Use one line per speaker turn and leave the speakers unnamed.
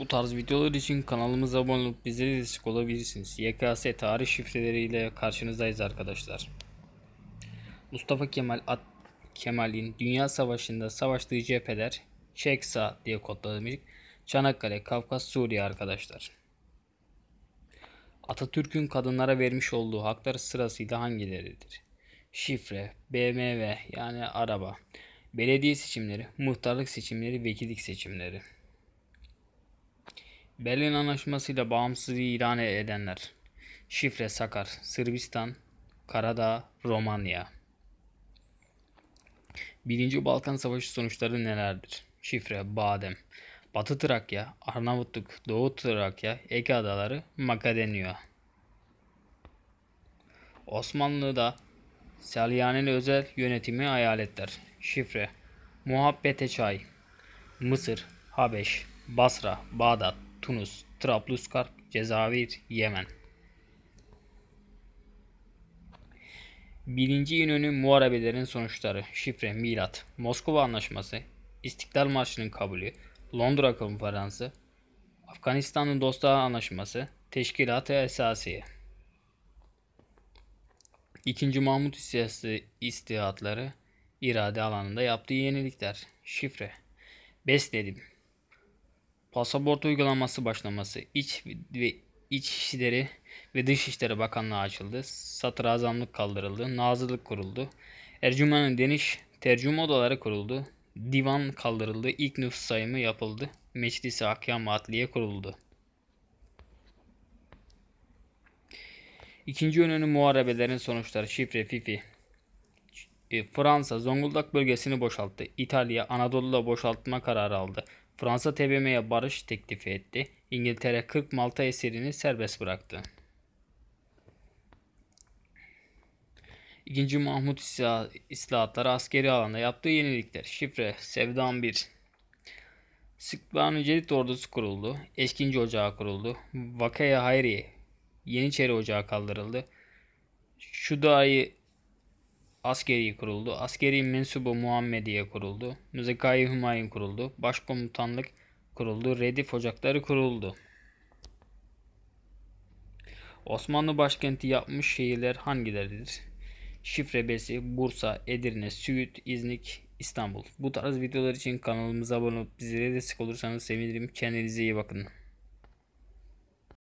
Bu tarz videolar için kanalımıza abone olup bize de destek olabilirsiniz. YKS tarih şifreleriyle karşınızdayız arkadaşlar. Mustafa Kemal At Kemal'in Dünya Savaşı'nda savaştığı cepheler Çeksa diye kodlamış. Çanakkale, Kafkas, Suriye arkadaşlar. Atatürk'ün kadınlara vermiş olduğu haklar sırasıyla hangileridir? Şifre, BMW yani araba, belediye seçimleri, muhtarlık seçimleri, vekillik seçimleri. Berlin Anlaşması'yla bağımsızlığı ilan edenler. Şifre Sakar, Sırbistan, Karadağ, Romanya. Birinci Balkan Savaşı sonuçları nelerdir? Şifre Badem, Batı Trakya, Arnavutluk, Doğu Trakya, Ege Adaları, Makedonya. Osmanlı'da Selanik'in özel yönetimi eyaletler. Şifre Muhabbete Çay, Mısır, Habeş, Basra, Bağdat, Tunus, Trablusgarp, Cezavir, Yemen. Birinci İnönü Muharebelerin sonuçları, şifre, milat, Moskova Anlaşması, İstiklal Marşı'nın kabulü, Londra Konferansı, Afganistan'ın Dostluğa Anlaşması, Teşkilat-ı Esasiye. İkinci Mahmut siyasi istihatları irade alanında yaptığı yenilikler. Şifre. Besledim pasaport uygulaması başlaması iç ve iç işleri ve dış işleri bakanlığı açıldı. Sadrazamlık kaldırıldı. Nazırlık kuruldu. Ercüman'ın deniş tercüme odaları kuruldu. Divan kaldırıldı. İlk nüfus sayımı yapıldı. Meclisi i Hakkam Adliye kuruldu. İkinci yönünü muharebelerin sonuçları şifre fifi e, Fransa Zonguldak bölgesini boşalttı. İtalya Anadolu'da boşaltma kararı aldı. Fransa TBM'ye barış teklifi etti. İngiltere 40 Malta esirini serbest bıraktı. 2. Mahmut islahatları askeri alanda yaptığı yenilikler. Şifre Sevdan 1 Sıkbanu Celit ordusu kuruldu. Eşkinci Ocağı kuruldu. Vakaya Hayriye Yeniçeri Ocağı kaldırıldı. şu Şuda'yı askeri kuruldu. Askeri mensubu Muhammediye kuruldu. Müzekai Hümayun kuruldu. Başkomutanlık kuruldu. Redif ocakları kuruldu. Osmanlı başkenti yapmış şehirler hangileridir? Şifrebesi, Bursa, Edirne, Siirt, İznik, İstanbul. Bu tarz videolar için kanalımıza abone olup bize destek olursanız sevinirim. Kendinize iyi bakın.